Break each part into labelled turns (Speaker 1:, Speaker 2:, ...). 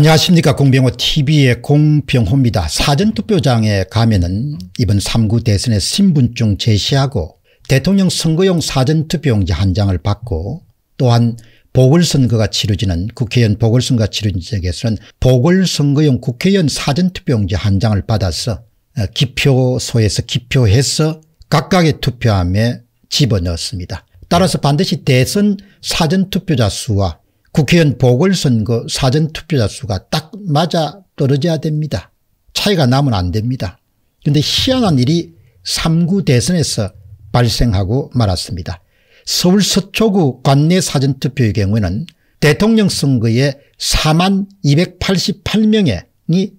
Speaker 1: 안녕하십니까 공병호 tv의 공병호입니다. 사전투표장에 가면 은 이번 3구 대선에 신분증 제시하고 대통령 선거용 사전투표용지 한 장을 받고 또한 보궐선거가 치러지는 국회의원 보궐선거가 치러진 지역에서는 보궐선거용 국회의원 사전투표용지 한 장을 받아서 어, 기표소에서 기표해서 각각의 투표함에 집어넣었습니다. 따라서 반드시 대선 사전투표자 수와 국회의원 보궐선거 그 사전투표자 수가 딱 맞아 떨어져야 됩니다. 차이가 나면 안 됩니다. 그런데 희한한 일이 3구 대선에서 발생하고 말았습니다. 서울 서초구 관내 사전투표의 경우에는 대통령 선거에 4만 288명의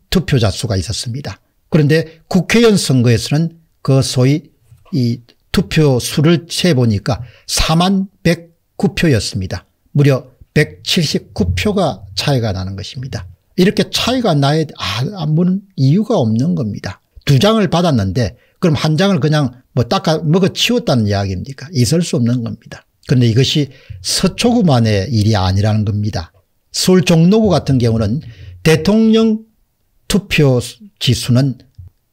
Speaker 1: 투표자 수가 있었습니다. 그런데 국회의원 선거에서는 그 소위 이 투표 수를 세보니까 4만 109표였습니다. 무려 179표가 차이가 나는 것입니다. 이렇게 차이가 나야 아, 아무 이유가 없는 겁니다. 두 장을 받았는데 그럼 한 장을 그냥 뭐 닦아 먹어 치웠다는 이야기입니까? 있을 수 없는 겁니다. 그런데 이것이 서초구만의 일이 아니라는 겁니다. 서울 종로구 같은 경우는 대통령 투표 지수는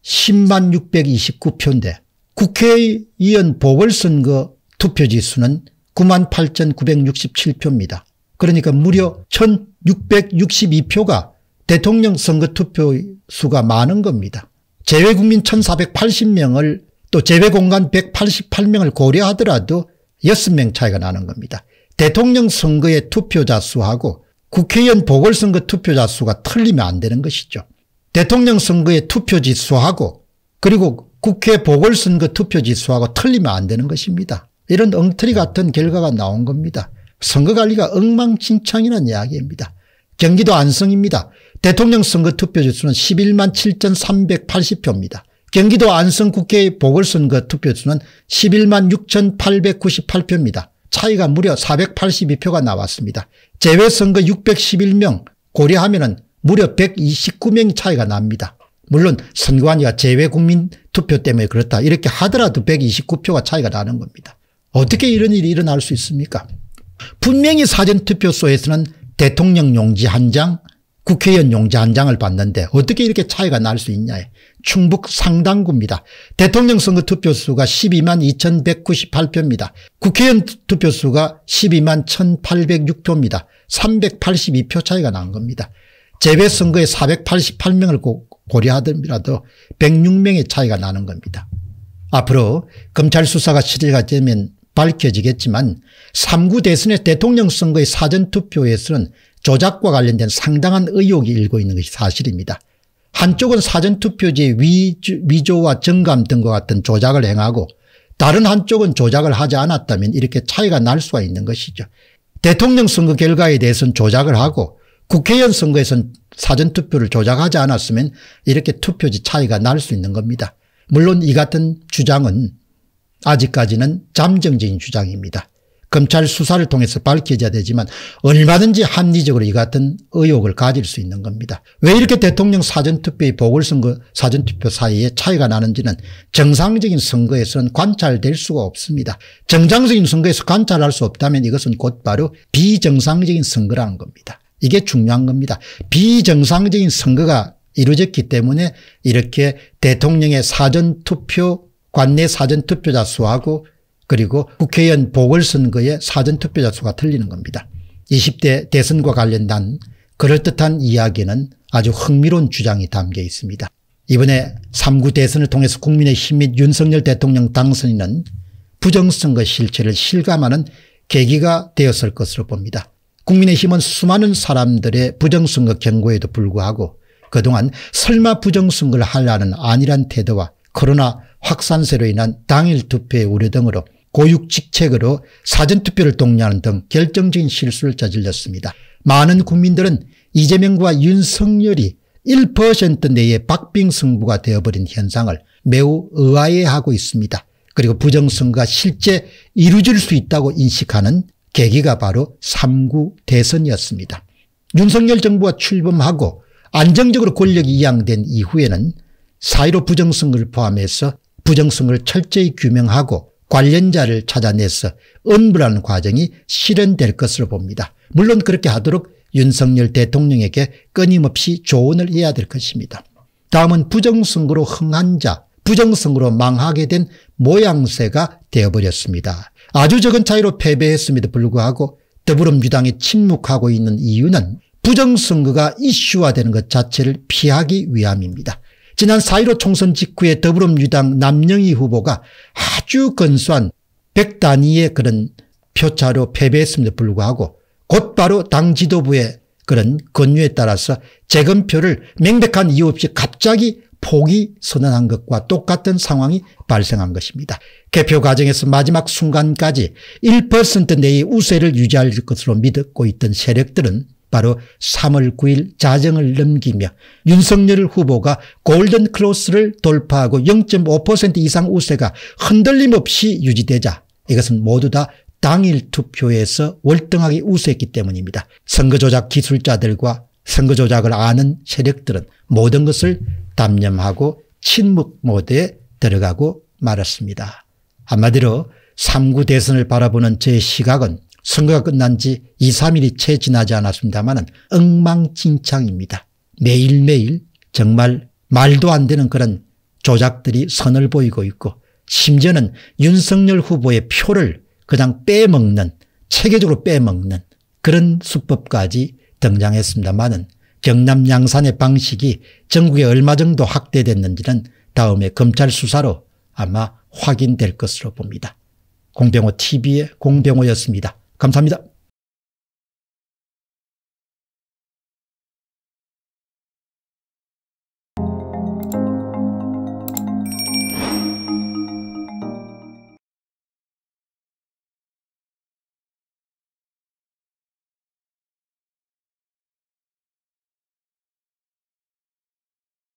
Speaker 1: 10만 629표인데 국회의원 보궐선거 투표 지수는 9만 8,967표입니다. 그러니까 무려 1662표가 대통령 선거 투표 수가 많은 겁니다. 제외국민 1480명을 또 제외공간 188명을 고려하더라도 6명 차이가 나는 겁니다. 대통령 선거의 투표자 수하고 국회의원 보궐선거 투표자 수가 틀리면 안 되는 것이죠. 대통령 선거의 투표지 수하고 그리고 국회 보궐선거 투표지 수하고 틀리면 안 되는 것입니다. 이런 엉터리 같은 결과가 나온 겁니다. 선거관리가 엉망진창이라는 이야기입니다. 경기도 안성입니다. 대통령 선거 투표지수는 11만 7,380표입니다. 경기도 안성 국회의 보궐선거 투표수는 11만 6,898표입니다. 차이가 무려 482표가 나왔습니다. 재외선거 611명 고려하면 은 무려 129명이 차이가 납니다. 물론 선관위가 재외국민 투표 때문에 그렇다 이렇게 하더라도 129표가 차이가 나는 겁니다. 어떻게 이런 일이 일어날 수 있습니까? 분명히 사전투표소에서는 대통령 용지 한 장, 국회의원 용지 한 장을 봤는데 어떻게 이렇게 차이가 날 수 있냐. 에 충북 상당구입니다. 대통령 선거 투표수가 12만 2198표입니다. 국회의원 투표수가 12만 1806표입니다. 382표 차이가 난 겁니다. 재외선거에 488명을 고려하더라도 106명의 차이가 나는 겁니다. 앞으로 검찰 수사가 실리가 되면 밝혀지겠지만 3구 대선의 대통령 선거의 사전투표에서는 조작과 관련된 상당한 의혹이 일고 있는 것이 사실입니다. 한쪽은 사전투표지의 위조와 정감 등과 같은 조작을 행하고 다른 한쪽은 조작을 하지 않았다면 이렇게 차이가 날 수가 있는 것이죠. 대통령 선거 결과에 대해서는 조작을 하고 국회의원 선거에서는 사전투표를 조작하지 않았으면 이렇게 투표지 차이가 날 수 있는 겁니다. 물론 이 같은 주장은 아직까지는 잠정적인 주장입니다. 검찰 수사를 통해서 밝혀져야 되지만 얼마든지 합리적으로 이 같은 의혹을 가질 수 있는 겁니다. 왜 이렇게 대통령 사전투표의 보궐선거 사전투표 사이에 차이가 나는지는 정상적인 선거에서는 관찰될 수가 없습니다. 정상적인 선거에서 관찰할 수 없다면 이것은 곧바로 비정상적인 선거라는 겁니다. 이게 중요한 겁니다. 비정상적인 선거가 이루어졌기 때문에 이렇게 대통령의 사전투표 관내 사전투표자 수하고 그리고 국회의원 보궐선거에 사전투표자 수가 틀리는 겁니다. 20대 대선과 관련된 그럴듯한 이야기는 아주 흥미로운 주장이 담겨 있습니다. 이번에 3구 대선을 통해서 국민의힘 및 윤석열 대통령 당선인은 부정선거 실체를 실감하는 계기가 되었을 것으로 봅니다. 국민의힘은 수많은 사람들의 부정선거 경고에도 불구하고 그동안 설마 부정선거를 하려는 안일한 태도와 코로나 확산세로 인한 당일 투표의 우려 등으로 고육직책으로 사전투표를 독려하는 등 결정적인 실수를 저질렀습니다. 많은 국민들은 이재명과 윤석열이 1% 내에 박빙승부가 되어버린 현상을 매우 의아해하고 있습니다. 그리고 부정선거가 실제 이루어질 수 있다고 인식하는 계기가 바로 3구 대선이었습니다. 윤석열 정부가 출범하고 안정적으로 권력이 이양된 이후에는 4.15 부정선거를 포함해서 부정성을 철저히 규명하고 관련자를 찾아내서 엄벌하는 과정이 실현될 것으로 봅니다. 물론 그렇게 하도록 윤석열 대통령에게 끊임없이 조언을 해야 될 것입니다. 다음은 부정선거로 흥한 자, 부정선거로 망하게 된 모양새가 되어버렸습니다. 아주 적은 차이로 패배했음에도 불구하고 더불어민주당이 침묵하고 있는 이유는 부정선거가 이슈화되는 것 자체를 피하기 위함입니다. 지난 4.15 총선 직후에 더불어민주당 남영희 후보가 아주 건수한 100단위의 그런 표차로 패배했음에도 불구하고 곧바로 당 지도부의 그런 권유에 따라서 재검표를 명백한 이유 없이 갑자기 포기 선언한 것과 똑같은 상황이 발생한 것입니다. 개표 과정에서 마지막 순간까지 1% 내의 우세를 유지할 것으로 믿고 있던 세력들은 바로 3월 9일 자정을 넘기며 윤석열 후보가 골든 클로스를 돌파하고 0.5% 이상 우세가 흔들림 없이 유지되자 이것은 모두 다 당일 투표에서 월등하게 우세했기 때문입니다. 선거조작 기술자들과 선거조작을 아는 세력들은 모든 것을 담념하고 침묵 모드에 들어가고 말았습니다. 한마디로 3구 대선을 바라보는 제 시각은 선거가 끝난 지 2, 3일이 채 지나지 않았습니다만 엉망진창입니다. 매일매일 정말 말도 안 되는 그런 조작들이 선을 보이고 있고 심지어는 윤석열 후보의 표를 그냥 빼먹는 체계적으로 빼먹는 그런 수법까지 등장했습니다만 경남 양산의 방식이 전국에 얼마 정도 확대됐는지는 다음에 검찰 수사로 아마 확인될 것으로 봅니다. 공병호 TV의 공병호였습니다. 감사합니다.